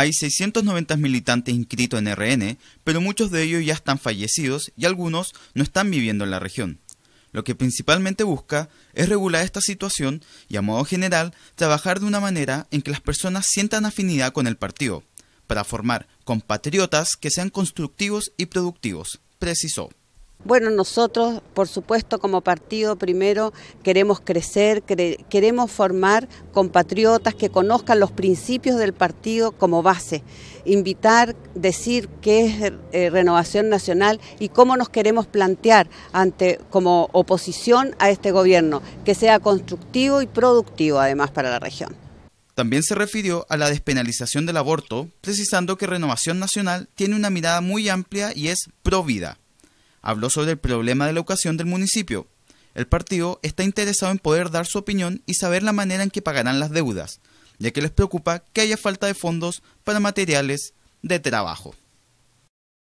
Hay 690 militantes inscritos en RN, pero muchos de ellos ya están fallecidos y algunos no están viviendo en la región. Lo que principalmente busca es regular esta situación y, a modo general, trabajar de una manera en que las personas sientan afinidad con el partido, para formar compatriotas que sean constructivos y productivos, precisó. Bueno, nosotros, por supuesto, como partido, primero queremos crecer, queremos formar compatriotas que conozcan los principios del partido como base, invitar, decir qué es eh, renovación nacional y cómo nos queremos plantear ante como oposición a este gobierno, que sea constructivo y productivo además para la región. También se refirió a la despenalización del aborto, precisando que Renovación Nacional tiene una mirada muy amplia y es pro vida. Habló sobre el problema de la educación del municipio. El partido está interesado en poder dar su opinión y saber la manera en que pagarán las deudas, ya que les preocupa que haya falta de fondos para materiales de trabajo.